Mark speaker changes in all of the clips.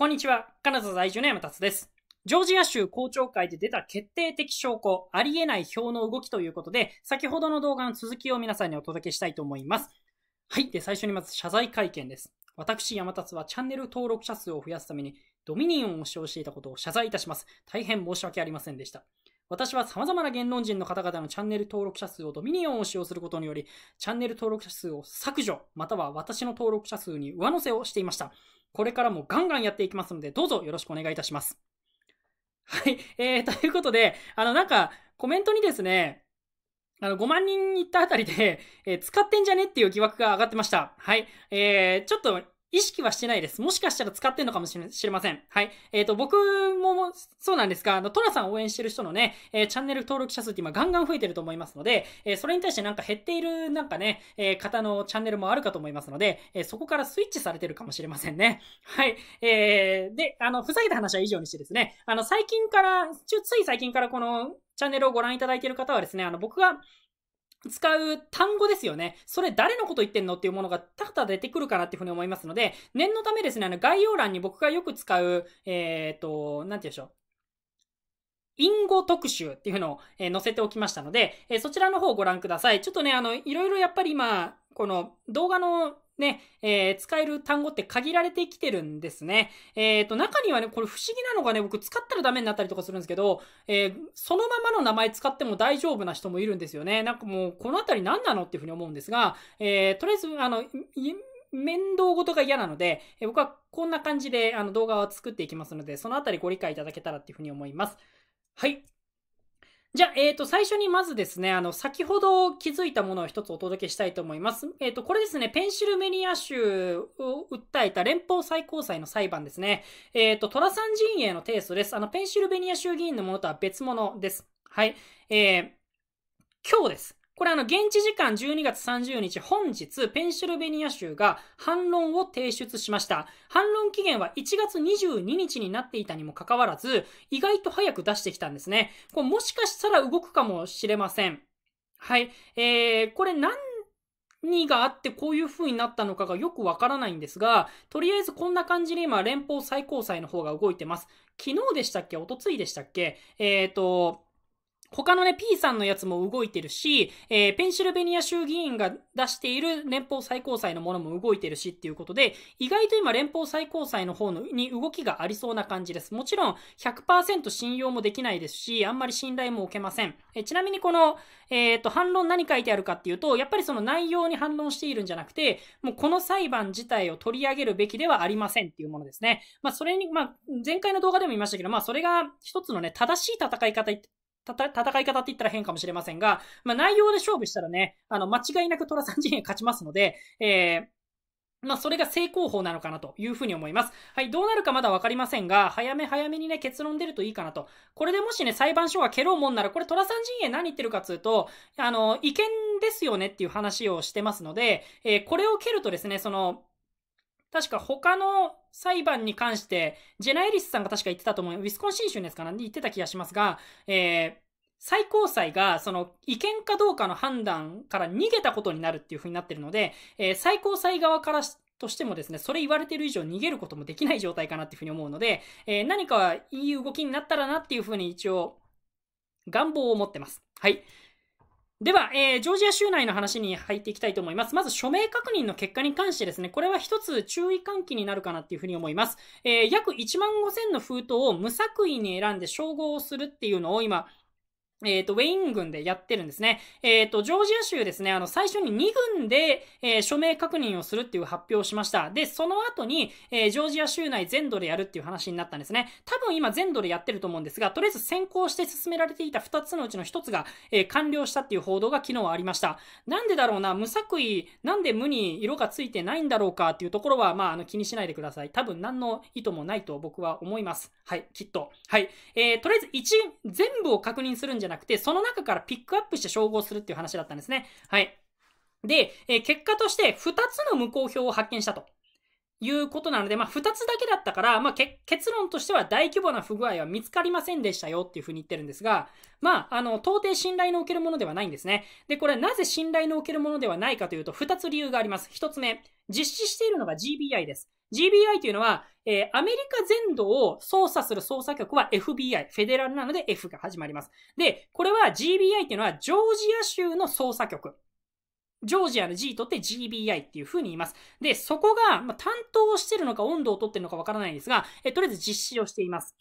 Speaker 1: こんにちは。カナダ在住の山達です。ジョージア州公聴会で出た決定的証拠、ありえない票の動きということで、先ほどの動画の続きを皆さんにお届けしたいと思います。はい。で、最初にまず謝罪会見です。私、山達はチャンネル登録者数を増やすために、ドミニオンを使用していたことを謝罪いたします。大変申し訳ありませんでした。私は様々な言論人の方々のチャンネル登録者数をドミニオンを使用することにより、チャンネル登録者数を削除、または私の登録者数に上乗せをしていました。これからもガンガンやっていきますので、どうぞよろしくお願いいたします。はい。えー、ということで、あの、なんか、コメントにですね、あの、5万人いったあたりで、えー、使ってんじゃねっていう疑惑が上がってました。はい。えー、ちょっと、意識はしてないです。もしかしたら使ってんのかもしれません。はい。えっ、ー、と、僕もそうなんですが、あの、トラさん応援してる人のね、えー、チャンネル登録者数って今ガンガン増えてると思いますので、えー、それに対してなんか減っているなんかね、え方のチャンネルもあるかと思いますので、えそこからスイッチされてるかもしれませんね。はい。えー、で、あの、ふざけた話は以上にしてですね、あの、最近から、つい最近からこの、チャンネルをご覧いただいている方はですね、あの、僕が使う単語ですよね。それ誰のこと言ってんのっていうものがたくた出てくるかなっていうふうに思いますので、念のためですね、あの概要欄に僕がよく使う、えっ、ー、と、なんて言うんでしょう。隠語特集っていうのを、え載せておきましたので、えそちらの方をご覧ください。ちょっとね、あの、いろいろやっぱり今、この動画のね、えー、使える単語って限られてきてるんですね。えっ、ー、と、中にはね、これ不思議なのがね、僕使ったらダメになったりとかするんですけど、えー、そのままの名前使っても大丈夫な人もいるんですよね。なんかもう、このあたり何なのっていうふうに思うんですが、えー、とりあえず、あの、面倒ごとが嫌なので、えー、僕はこんな感じであの動画を作っていきますので、そのあたりご理解いただけたらっていうふうに思います。はい。じゃあ、えっ、ー、と、最初にまずですね、あの、先ほど気づいたものを一つお届けしたいと思います。えっ、ー、と、これですね、ペンシルベニア州を訴えた連邦最高裁の裁判ですね。えっ、ー、と、トラさん陣営の提訴です。あの、ペンシルベニア州議員のものとは別物です。はい。えー、今日です。これあの、現地時間12月30日、本日、ペンシルベニア州が反論を提出しました。反論期限は1月22日になっていたにもかかわらず、意外と早く出してきたんですね。これもしかしたら動くかもしれません。はい。えー、これ何があってこういう風になったのかがよくわからないんですが、とりあえずこんな感じで今連邦最高裁の方が動いてます。昨日でしたっけおとついでしたっけえっ、ー、と、他のね、P さんのやつも動いてるし、えー、ペンシルベニア州議員が出している連邦最高裁のものも動いてるしっていうことで、意外と今連邦最高裁の方のに動きがありそうな感じです。もちろん100%信用もできないですし、あんまり信頼も置けません。えー、ちなみにこの、えー、と、反論何書いてあるかっていうと、やっぱりその内容に反論しているんじゃなくて、もうこの裁判自体を取り上げるべきではありませんっていうものですね。まあ、それに、まあ、前回の動画でも言いましたけど、まあ、それが一つのね、正しい戦い方戦い方って言ったら変かもしれませんが、まあ、内容で勝負したらね、あの、間違いなくトラさん陣営勝ちますので、えー、まあ、それが成功法なのかなというふうに思います。はい、どうなるかまだわかりませんが、早め早めにね、結論出るといいかなと。これでもしね、裁判所が蹴ろうもんなら、これ、トラさん陣営何言ってるかっつうと、あの、違憲ですよねっていう話をしてますので、えー、これを蹴るとですね、その、確か他の裁判に関して、ジェナエリスさんが確か言ってたと思う。ウィスコンシン州ですかな言ってた気がしますが、えー、最高裁が、その、違憲かどうかの判断から逃げたことになるっていう風になってるので、えー、最高裁側からとしてもですね、それ言われてる以上逃げることもできない状態かなっていうふうに思うので、えー、何かいい動きになったらなっていうふうに一応、願望を持ってます。はい。では、えー、ジョージア州内の話に入っていきたいと思います。まず、署名確認の結果に関してですね、これは一つ注意喚起になるかなっていうふうに思います。えー、約1万5千の封筒を無作為に選んで称号をするっていうのを今、えっ、ー、と、ウェイン軍でやってるんですね。えっ、ー、と、ジョージア州ですね、あの、最初に2軍で、えー、署名確認をするっていう発表をしました。で、その後に、えジョージア州内全土でやるっていう話になったんですね。多分今全土でやってると思うんですが、とりあえず先行して進められていた2つのうちの1つが、え完了したっていう報道が昨日ありました。なんでだろうな、無作為、なんで無に色がついてないんだろうかっていうところは、まあ、あの、気にしないでください。多分何の意図もないと僕は思います。はい、きっと。はい。えとりあえず1、全部を確認するんじゃなくて、その中からピックアップして照合するっていう話だったんですね。はい。で、えー、結果として2つの無効票を発見したと。いうことなので、まあ、2つだけだったから、まあ、結論としては大規模な不具合は見つかりませんでしたよっていうふうに言ってるんですが、まあ、あの、到底信頼のおけるものではないんですね。で、これなぜ信頼のおけるものではないかというと、2つ理由があります。1つ目、実施しているのが GBI です。GBI というのは、えー、アメリカ全土を捜査する捜査局は FBI、フェデラルなので F が始まります。で、これは GBI というのはジョージア州の捜査局ジョージアの G とって GBI っていう風に言います。で、そこが、まあ、担当してるのか温度をとってるのかわからないんですが、えとりあえず実施をしています。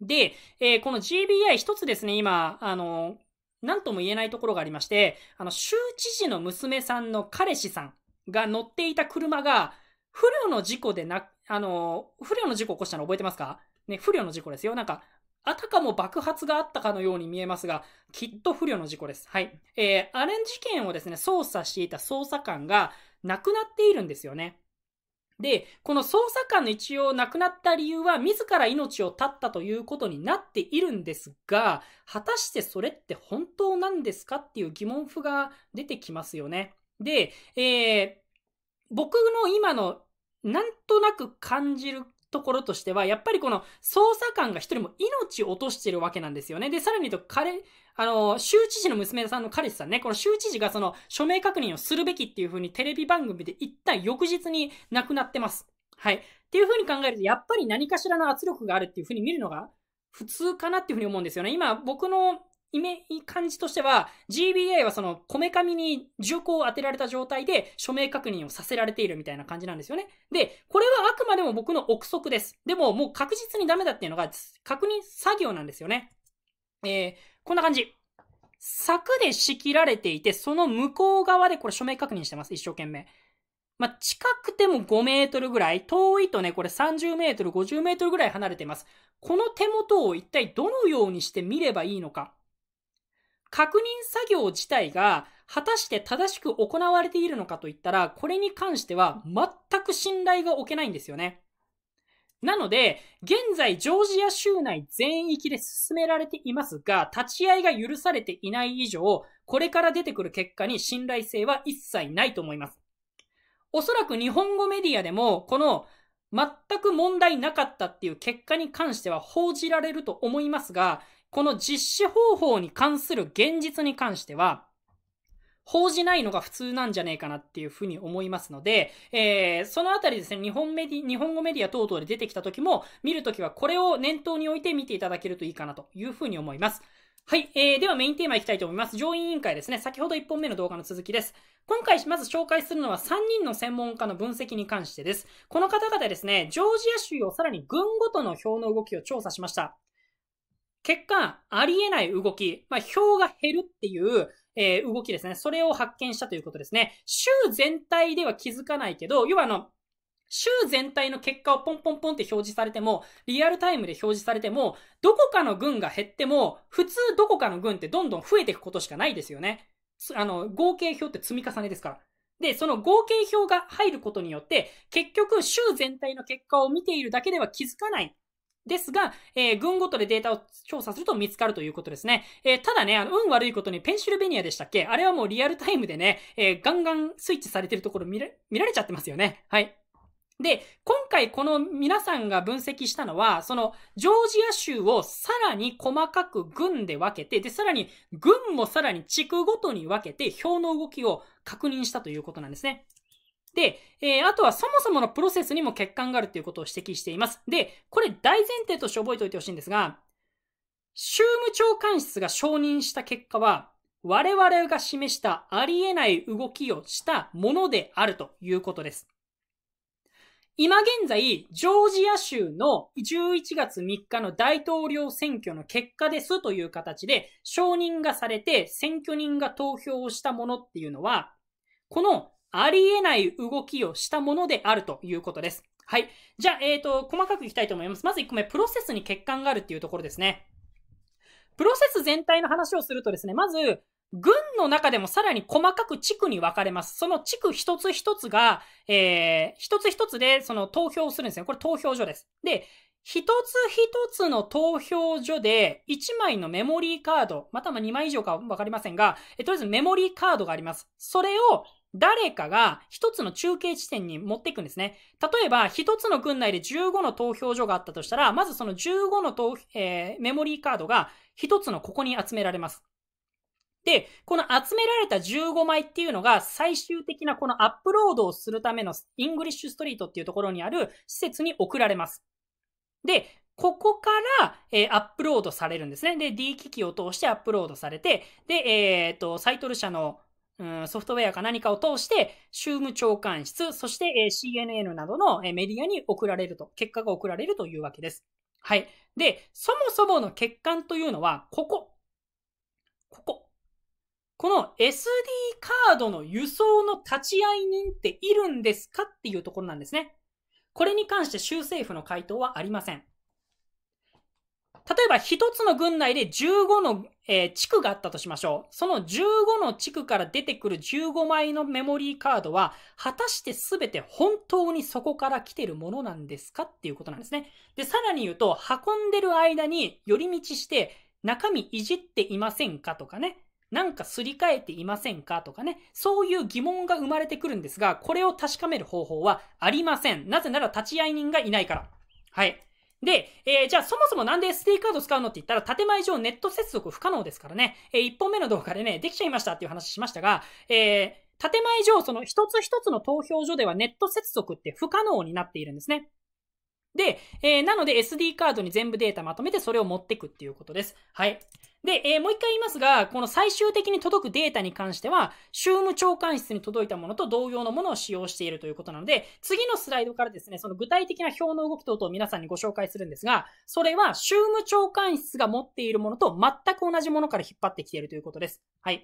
Speaker 1: で、えー、この GBI 一つですね、今、あの、なんとも言えないところがありまして、あの、州知事の娘さんの彼氏さんが乗っていた車が、不良の事故でな、あの、不良の事故を起こしたの覚えてますかね、不良の事故ですよ。なんか、あたかも爆発があったかのように見えますが、きっと不慮の事故です。はい。えー、アレン事件をですね、捜査していた捜査官が亡くなっているんですよね。で、この捜査官の一応亡くなった理由は、自ら命を絶ったということになっているんですが、果たしてそれって本当なんですかっていう疑問符が出てきますよね。で、えー、僕の今のなんとなく感じるところとしては、やっぱりこの捜査官が一人も命を落としてるわけなんですよね。で、さらに言うと、彼、あの、州知事の娘さんの彼氏さんね、この州知事がその署名確認をするべきっていう風にテレビ番組で一った翌日に亡くなってます。はい。っていう風に考えると、やっぱり何かしらの圧力があるっていう風に見るのが普通かなっていう風に思うんですよね。今、僕のイメ感じとしては、GBA はその、こめかみに銃口を当てられた状態で署名確認をさせられているみたいな感じなんですよね。で、これはあくまでも僕の憶測です。でも、もう確実にダメだっていうのが、確認作業なんですよね。えー、こんな感じ。柵で仕切られていて、その向こう側でこれ署名確認してます、一生懸命。まあ、近くても5メートルぐらい、遠いとね、これ30メートル、50メートルぐらい離れています。この手元を一体どのようにして見ればいいのか。確認作業自体が果たして正しく行われているのかといったら、これに関しては全く信頼が置けないんですよね。なので、現在ジョージア州内全域で進められていますが、立ち会いが許されていない以上、これから出てくる結果に信頼性は一切ないと思います。おそらく日本語メディアでも、この全く問題なかったっていう結果に関しては報じられると思いますが、この実施方法に関する現実に関しては、報じないのが普通なんじゃねえかなっていうふうに思いますので、えー、そのあたりですね、日本メディ、日本語メディア等々で出てきた時も、見るときはこれを念頭に置いて見ていただけるといいかなというふうに思います。はい。えー、ではメインテーマいきたいと思います。上院委員会ですね。先ほど1本目の動画の続きです。今回まず紹介するのは3人の専門家の分析に関してです。この方々ですね、ジョージア州をさらに軍ごとの票の動きを調査しました。結果、ありえない動き、まあ、票が減るっていう、えー、動きですね。それを発見したということですね。州全体では気づかないけど、要はあの、州全体の結果をポンポンポンって表示されても、リアルタイムで表示されても、どこかの軍が減っても、普通どこかの軍ってどんどん増えていくことしかないですよね。あの、合計票って積み重ねですから。で、その合計票が入ることによって、結局、州全体の結果を見ているだけでは気づかないですが、えー、群ごとでデータを調査すると見つかるということですね。えー、ただね、あの、運悪いことにペンシルベニアでしたっけあれはもうリアルタイムでね、えー、ガンガンスイッチされてるところ見ら見られちゃってますよね。はい。で、今回この皆さんが分析したのは、そのジョージア州をさらに細かく軍で分けて、で、さらに軍もさらに地区ごとに分けて表の動きを確認したということなんですね。で、えー、あとはそもそものプロセスにも欠陥があるということを指摘しています。で、これ大前提として覚えておいてほしいんですが、州務長官室が承認した結果は、我々が示したありえない動きをしたものであるということです。今現在、ジョージア州の11月3日の大統領選挙の結果ですという形で承認がされて選挙人が投票をしたものっていうのは、このありえない動きをしたものであるということです。はい。じゃあ、えっ、ー、と、細かくいきたいと思います。まず1個目、プロセスに欠陥があるっていうところですね。プロセス全体の話をするとですね、まず、軍の中でもさらに細かく地区に分かれます。その地区一つ一つが、えー、一つ一つでその投票をするんですね。これ投票所です。で、一つ一つの投票所で1枚のメモリーカード、または2枚以上か分かりませんが、えとりあえずメモリーカードがあります。それを誰かが一つの中継地点に持っていくんですね。例えば、一つの軍内で15の投票所があったとしたら、まずその15のえー、メモリーカードが一つのここに集められます。で、この集められた15枚っていうのが最終的なこのアップロードをするためのイングリッシュストリートっていうところにある施設に送られます。で、ここから、えー、アップロードされるんですね。で、D 機器を通してアップロードされて、で、えー、っと、サイトル社のうんソフトウェアか何かを通して、州務長官室、そして CNN などのメディアに送られると、結果が送られるというわけです。はい。で、そもそもの欠陥というのは、ここ。ここ。この SD カードの輸送の立ち会い人っているんですかっていうところなんですね。これに関して州政府の回答はありません。例えば一つの軍内で15のえー、地区があったとしましょう。その15の地区から出てくる15枚のメモリーカードは、果たして全て本当にそこから来てるものなんですかっていうことなんですね。で、さらに言うと、運んでる間に寄り道して、中身いじっていませんかとかね。なんかすり替えていませんかとかね。そういう疑問が生まれてくるんですが、これを確かめる方法はありません。なぜなら立ち会い人がいないから。はい。で、えー、じゃあそもそもなんで SD カード使うのって言ったら、建前上ネット接続不可能ですからね、えー、1本目の動画でね、できちゃいましたっていう話しましたが、えー、建前上、その一つ一つの投票所ではネット接続って不可能になっているんですね。で、えー、なので SD カードに全部データまとめてそれを持っていくっていうことです。はい。で、えー、もう一回言いますが、この最終的に届くデータに関しては、州務長官室に届いたものと同様のものを使用しているということなので、次のスライドからですね、その具体的な表の動き等々を皆さんにご紹介するんですが、それは州務長官室が持っているものと全く同じものから引っ張ってきているということです。はい。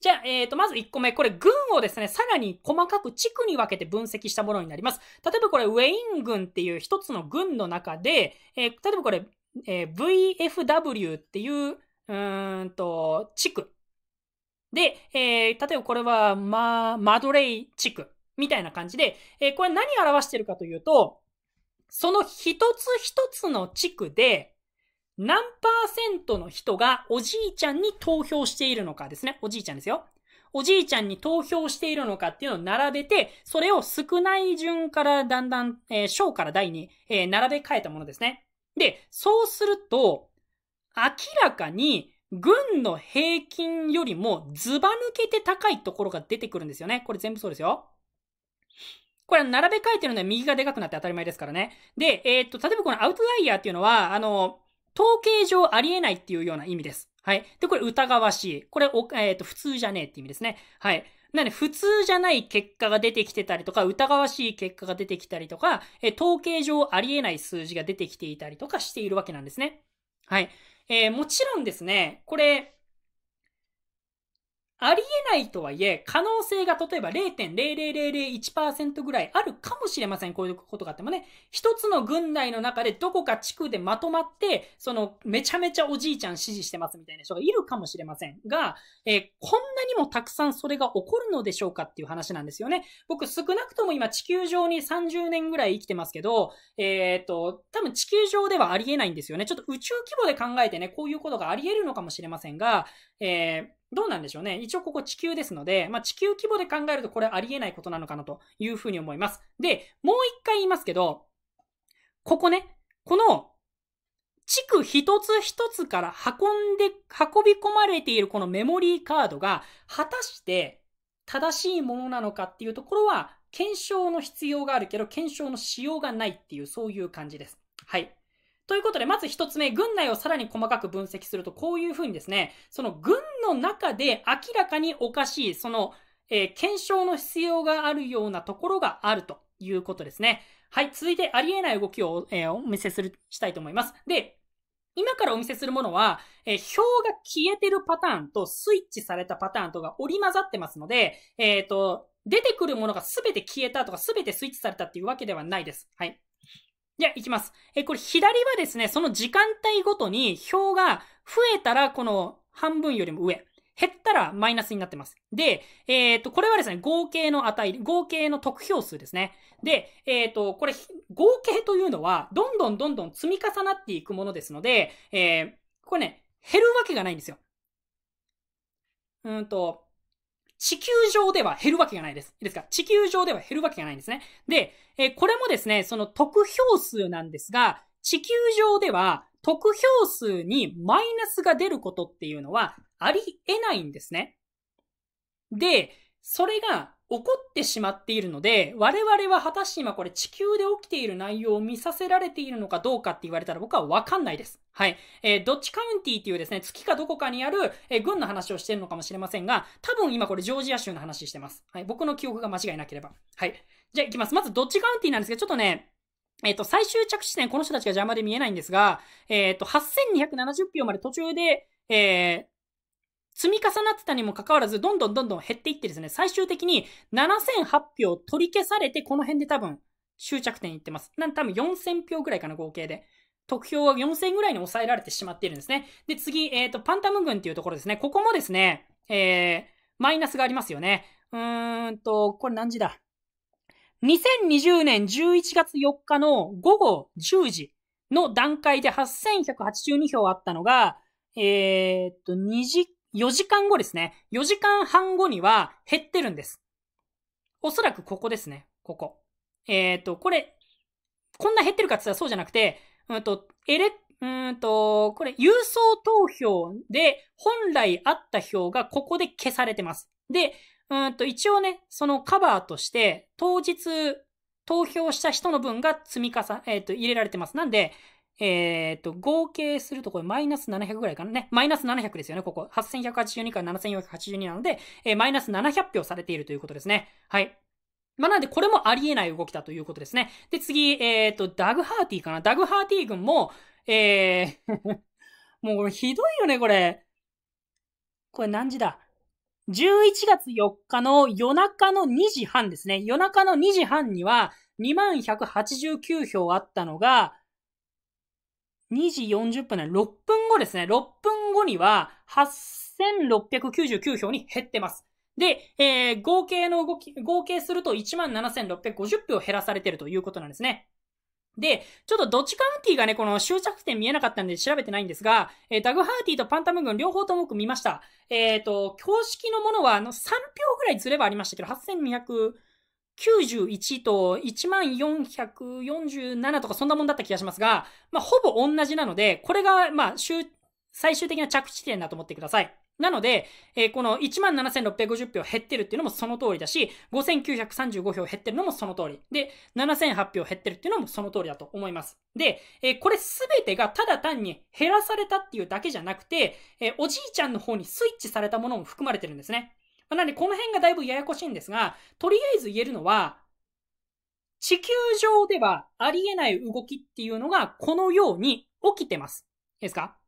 Speaker 1: じゃあ、えっ、ー、と、まず1個目。これ、軍をですね、さらに細かく地区に分けて分析したものになります。例えばこれ、ウェイン軍っていう一つの軍の中で、えー、例えばこれ、えー、VFW っていう、うんと、地区。で、えー、例えばこれは、ま、マドレイ地区みたいな感じで、えー、これ何を表してるかというと、その一つ一つの地区で、何パーセントの人がおじいちゃんに投票しているのかですね。おじいちゃんですよ。おじいちゃんに投票しているのかっていうのを並べて、それを少ない順からだんだん、えー、小から大に、えー、並べ替えたものですね。で、そうすると、明らかに軍の平均よりもずば抜けて高いところが出てくるんですよね。これ全部そうですよ。これ、並べ替えてるのは右がでかくなって当たり前ですからね。で、えー、っと、例えばこのアウトライヤーっていうのは、あの、統計上ありえないっていうような意味です。はい。で、これ疑わしい。これ、えー、っと、普通じゃねえって意味ですね。はい。なんで、普通じゃない結果が出てきてたりとか、疑わしい結果が出てきたりとか、え統計上ありえない数字が出てきていたりとかしているわけなんですね。はい。えー、もちろんですね、これ、ありえないとはいえ、可能性が例えば0.00001%ぐらいあるかもしれません。こういうことがあってもね。一つの軍内の中でどこか地区でまとまって、その、めちゃめちゃおじいちゃん支持してますみたいな人がいるかもしれませんが、えー、こんなにもたくさんそれが起こるのでしょうかっていう話なんですよね。僕少なくとも今地球上に30年ぐらい生きてますけど、えー、っと、多分地球上ではありえないんですよね。ちょっと宇宙規模で考えてね、こういうことがあり得るのかもしれませんが、えーどうなんでしょうね。一応ここ地球ですので、まあ、地球規模で考えるとこれありえないことなのかなというふうに思います。で、もう一回言いますけど、ここね、この地区一つ一つから運んで、運び込まれているこのメモリーカードが果たして正しいものなのかっていうところは検証の必要があるけど検証のしようがないっていうそういう感じです。はい。ということで、まず一つ目、軍内をさらに細かく分析すると、こういうふうにですね、その軍の中で明らかにおかしい、その、えー、検証の必要があるようなところがあるということですね。はい、続いてありえない動きを、えー、お見せする、したいと思います。で、今からお見せするものは、えー、表が消えてるパターンとスイッチされたパターンとが織り混ざってますので、えっ、ー、と、出てくるものが全て消えたとか全てスイッチされたっていうわけではないです。はい。じゃあ、いきます。えー、これ左はですね、その時間帯ごとに表が増えたら、この半分よりも上。減ったらマイナスになってます。で、えっ、ー、と、これはですね、合計の値、合計の得票数ですね。で、えっ、ー、と、これ、合計というのは、どんどんどんどん積み重なっていくものですので、えー、これね、減るわけがないんですよ。うんと、地球上では減るわけがないです。いいですか地球上では減るわけがないんですね。で、えー、これもですね、その得票数なんですが、地球上では得票数にマイナスが出ることっていうのはありえないんですね。で、それが起こってしまっているので、我々は果たして今これ地球で起きている内容を見させられているのかどうかって言われたら僕はわかんないです。はい。えー、ドッチカウンティっていうですね、月かどこかにある、えー、軍の話をしてるのかもしれませんが、多分今これジョージア州の話してます。はい。僕の記憶が間違いなければ。はい。じゃあ行きます。まずドッチカウンティなんですけど、ちょっとね、えっ、ー、と、最終着地点、この人たちが邪魔で見えないんですが、えっ、ー、と、8270票まで途中で、えー、積み重なってたにもかかわらず、どんどんどんどん減っていってですね、最終的に7008票取り消されて、この辺で多分、終着点いってます。なん多分4000票ぐらいかな、合計で。得票は4000ぐらいに抑えられてしまっているんですね。で、次、えっ、ー、と、パンタム軍っていうところですね。ここもですね、えー、マイナスがありますよね。うーんと、これ何時だ2020年11月4日の午後10時の段階で8182票あったのが、えー、っと、2時、4時間後ですね。4時間半後には減ってるんです。おそらくここですね。ここ。えー、っと、これ、こんな減ってるかって言ったらそうじゃなくて、うんと、エレ、うんと、これ、郵送投票で本来あった票がここで消されてます。で、うんと、一応ね、そのカバーとして、当日投票した人の分が積み重ね、えっ、ー、と、入れられてます。なんで、えっ、ー、と、合計するとこれマイナス700ぐらいかなね。マイナス700ですよね、ここ。8182から7482なので、えー、マイナス700票されているということですね。はい。まあ、なんで、これもありえない動きだということですね。で、次、えっ、ー、と、ダグハーティーかな。ダグハーティー軍も、えー もうこれひどいよね、これ。これ何時だ11月4日の夜中の2時半ですね。夜中の2時半には2189票あったのが、2時40分ね、6分後ですね。6分後には8699票に減ってます。で、えー、合計の動き、合計すると17,650票減らされてるということなんですね。で、ちょっとドッちカウンティがね、この終着点見えなかったんで調べてないんですが、えー、ダグハーティとパンタム軍両方ともく見ました。えっ、ー、と、公式のものはあの3票ぐらいずればありましたけど、8291と1447とかそんなもんだった気がしますが、まあ、ほぼ同じなので、これが、まあ、最終的な着地点だと思ってください。なので、えー、この17,650票減ってるっていうのもその通りだし、5,935票減ってるのもその通り。で、7,008票減ってるっていうのもその通りだと思います。で、えー、これすべてがただ単に減らされたっていうだけじゃなくて、えー、おじいちゃんの方にスイッチされたものも含まれてるんですね。まあ、なので、この辺がだいぶややこしいんですが、とりあえず言えるのは、地球上ではありえない動きっていうのがこのように起きてます。いいですか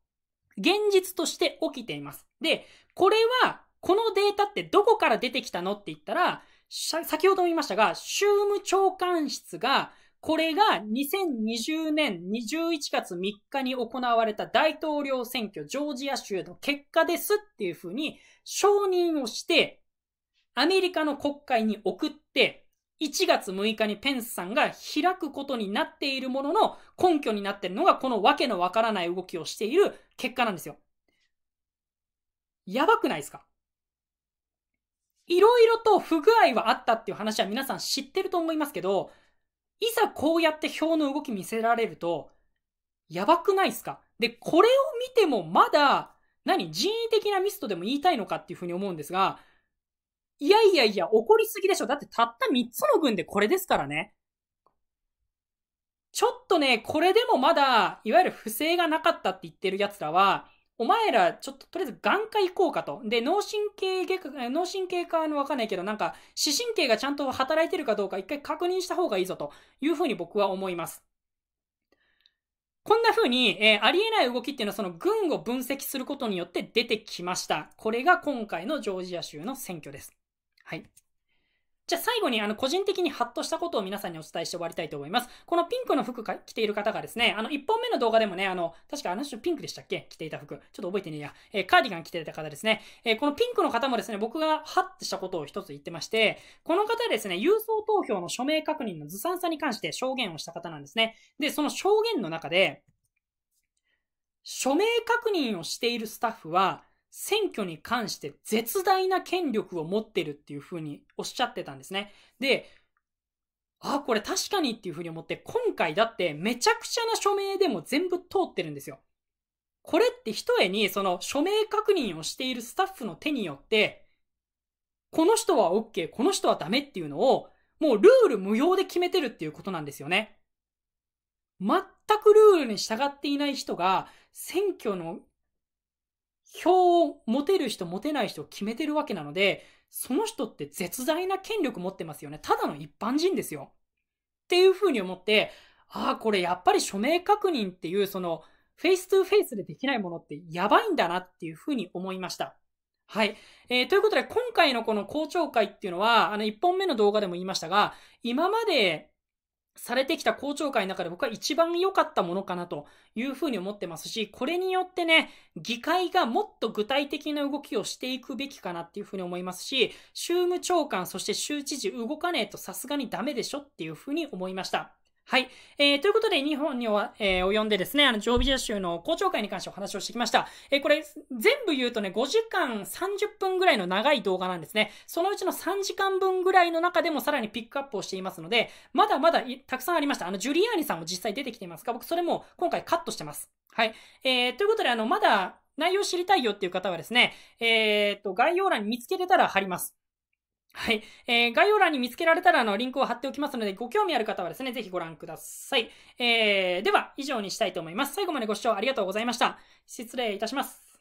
Speaker 1: 現実として起きています。で、これは、このデータってどこから出てきたのって言ったら、先ほども言いましたが、州務長官室が、これが2020年2 1月3日に行われた大統領選挙、ジョージア州の結果ですっていうふうに承認をして、アメリカの国会に送って、1月6日にペンスさんが開くことになっているものの根拠になっているのがこのわけのわからない動きをしている結果なんですよ。やばくないですかいろいろと不具合はあったっていう話は皆さん知ってると思いますけど、いざこうやって表の動き見せられると、やばくないですかで、これを見てもまだ、何人為的なミスとでも言いたいのかっていうふうに思うんですが、いやいやいや、怒りすぎでしょ。だってたった3つの軍でこれですからね。ちょっとね、これでもまだ、いわゆる不正がなかったって言ってる奴らは、お前ら、ちょっととりあえず眼科行こうかと。で、脳神経外科、脳神経科のわかんないけど、なんか、視神経がちゃんと働いてるかどうか一回確認した方がいいぞというふうに僕は思います。こんな風に、えー、ありえない動きっていうのはその軍を分析することによって出てきました。これが今回のジョージア州の選挙です。はい。じゃあ最後にあの個人的にハッとしたことを皆さんにお伝えして終わりたいと思います。このピンクの服着ている方がですね、あの1本目の動画でもね、あの、確かあの人ピンクでしたっけ着ていた服。ちょっと覚えてねえや。えー、カーディガン着ていた方ですね。えー、このピンクの方もですね、僕がハッとしたことを一つ言ってまして、この方ですね、郵送投票の署名確認のずさんさに関して証言をした方なんですね。で、その証言の中で、署名確認をしているスタッフは、選挙に関して絶大な権力を持ってるっていうふうにおっしゃってたんですね。で、あ、これ確かにっていうふうに思って、今回だってめちゃくちゃな署名でも全部通ってるんですよ。これって一重にその署名確認をしているスタッフの手によって、この人は OK、この人はダメっていうのを、もうルール無用で決めてるっていうことなんですよね。全くルールに従っていない人が選挙の票を持てる人持てない人を決めてるわけなので、その人って絶大な権力持ってますよね。ただの一般人ですよ。っていうふうに思って、ああ、これやっぱり署名確認っていう、その、フェイストゥフェイスでできないものってやばいんだなっていうふうに思いました。はい。えー、ということで、今回のこの公聴会っていうのは、あの、1本目の動画でも言いましたが、今までされてきた公聴会の中で僕は一番良かったものかなというふうに思ってますし、これによってね、議会がもっと具体的な動きをしていくべきかなっていうふうに思いますし、州務長官、そして州知事動かねえとさすがにダメでしょっていうふうに思いました。はい。えー、ということで、日本には、えー、及んでですね、あの、ジョービジャ州の公聴会に関してお話をしてきました。えー、これ、全部言うとね、5時間30分ぐらいの長い動画なんですね。そのうちの3時間分ぐらいの中でもさらにピックアップをしていますので、まだまだたくさんありました。あの、ジュリアーニさんも実際出てきていますが、僕それも今回カットしてます。はい。えー、ということで、あの、まだ内容知りたいよっていう方はですね、えー、っと、概要欄に見つけれたら貼ります。はい。えー、概要欄に見つけられたら、あの、リンクを貼っておきますので、ご興味ある方はですね、ぜひご覧ください。えー、では、以上にしたいと思います。最後までご視聴ありがとうございました。失礼いたします。